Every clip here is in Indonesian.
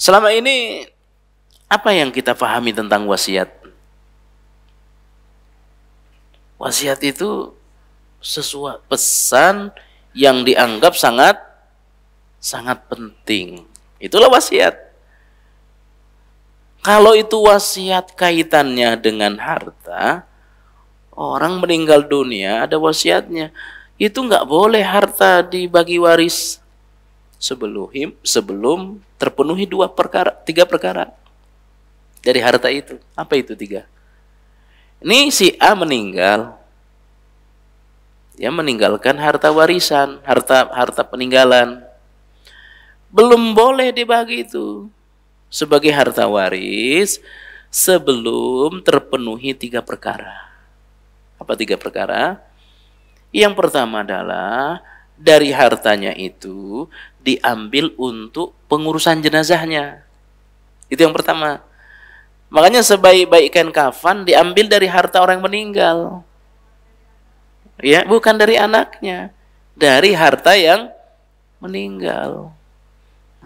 Selama ini apa yang kita pahami tentang wasiat? Wasiat itu sesuatu pesan yang dianggap sangat sangat penting. Itulah wasiat. Kalau itu wasiat kaitannya dengan harta, orang meninggal dunia ada wasiatnya. Itu nggak boleh harta dibagi waris sebelum sebelum terpenuhi dua perkara, tiga perkara dari harta itu. Apa itu tiga? Ini si A meninggal. Dia meninggalkan harta warisan, harta harta peninggalan. Belum boleh dibagi itu sebagai harta waris sebelum terpenuhi tiga perkara. Apa tiga perkara? Yang pertama adalah dari hartanya itu diambil untuk pengurusan jenazahnya. Itu yang pertama. Makanya sebaik-baik kain kafan diambil dari harta orang yang meninggal. Ya, bukan dari anaknya, dari harta yang meninggal.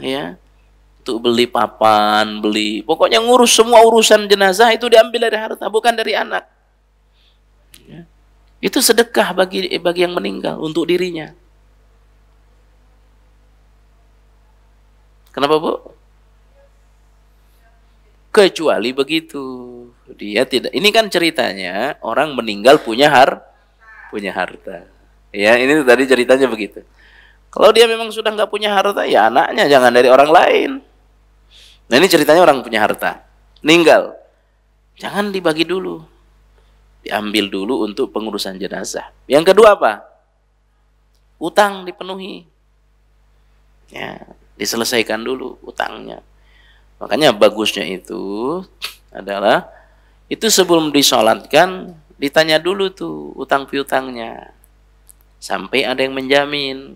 Ya. Untuk beli papan, beli pokoknya ngurus semua urusan jenazah itu diambil dari harta, bukan dari anak. Ya. Itu sedekah bagi bagi yang meninggal untuk dirinya. Kenapa bu? Kecuali begitu dia tidak. Ini kan ceritanya orang meninggal punya har, punya harta. Ya ini tadi ceritanya begitu. Kalau dia memang sudah nggak punya harta, ya anaknya jangan dari orang lain. Nah ini ceritanya orang punya harta, meninggal, jangan dibagi dulu, diambil dulu untuk pengurusan jenazah. Yang kedua apa? Utang dipenuhi. Ya, diselesaikan dulu utangnya. Makanya bagusnya itu adalah itu sebelum disolatkan ditanya dulu tuh utang piutangnya sampai ada yang menjamin.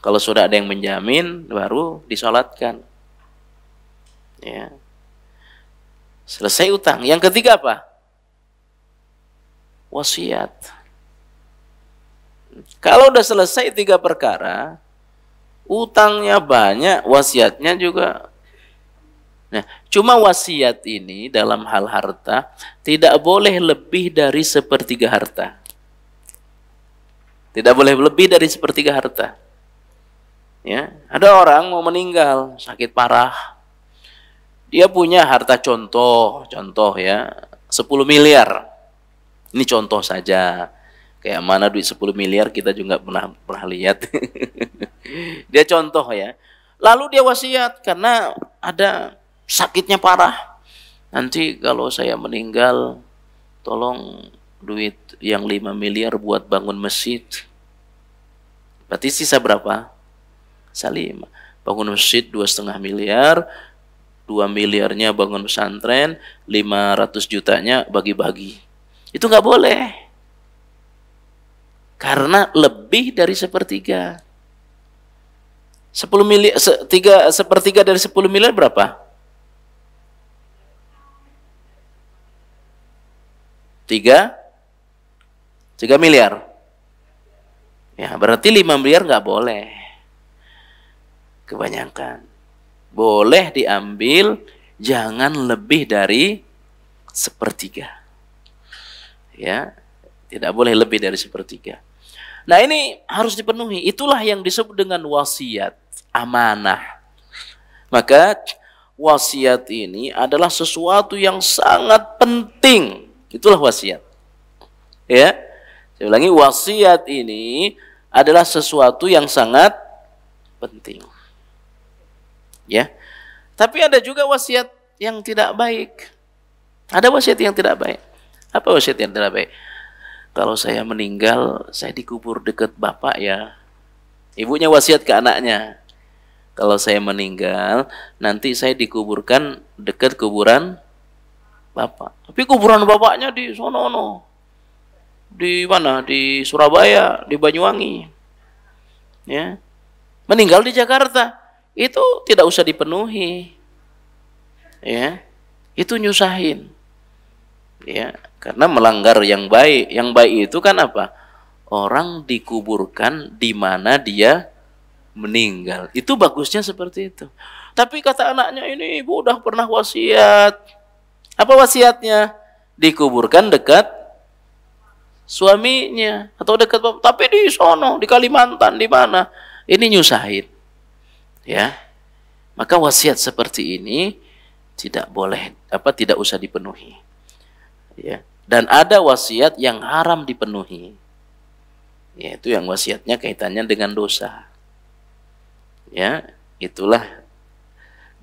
Kalau sudah ada yang menjamin baru disolatkan. Ya. Selesai utang. Yang ketiga apa? Wasiat. Kalau udah selesai tiga perkara, utangnya banyak, wasiatnya juga. Nah, cuma wasiat ini dalam hal harta tidak boleh lebih dari sepertiga harta. Tidak boleh lebih dari sepertiga harta. Ya, ada orang mau meninggal sakit parah. Dia punya harta contoh, contoh ya, 10 miliar. Ini contoh saja. Kayak mana duit 10 miliar kita juga pernah pernah lihat. Dia contoh ya. Lalu dia wasiat karena ada sakitnya parah. Nanti kalau saya meninggal tolong duit yang 5 miliar buat bangun masjid. Berarti sisa berapa? Salim. Bangun masjid 2,5 miliar, dua miliarnya bangun pesantren, 500 jutanya bagi-bagi. Itu nggak boleh. Karena lebih dari sepertiga. 10 miliar se, tiga, sepertiga dari 10 miliar berapa? 3 3 miliar. Ya, berarti 5 miliar nggak boleh. Kebanyakan. Boleh diambil jangan lebih dari sepertiga. Ya, tidak boleh lebih dari sepertiga. Nah, ini harus dipenuhi. Itulah yang disebut dengan wasiat amanah. Maka wasiat ini adalah sesuatu yang sangat penting. Itulah wasiat. Ya. Saya ulangi wasiat ini adalah sesuatu yang sangat penting. Ya. Tapi ada juga wasiat yang tidak baik. Ada wasiat yang tidak baik. Apa wasiat yang tidak baik? Kalau saya meninggal, saya dikubur dekat bapak ya. Ibunya wasiat ke anaknya kalau saya meninggal nanti saya dikuburkan dekat kuburan bapak tapi kuburan bapaknya di sono di mana di Surabaya di Banyuwangi ya meninggal di Jakarta itu tidak usah dipenuhi ya itu nyusahin ya karena melanggar yang baik yang baik itu kan apa orang dikuburkan di mana dia meninggal. Itu bagusnya seperti itu. Tapi kata anaknya ini ibu udah pernah wasiat. Apa wasiatnya? Dikuburkan dekat suaminya atau dekat tapi di sono di Kalimantan di mana ini nyusahin ya maka wasiat seperti ini tidak boleh apa tidak usah dipenuhi ya dan ada wasiat yang haram dipenuhi yaitu yang wasiatnya kaitannya dengan dosa ya itulah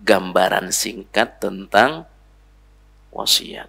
gambaran singkat tentang wasiat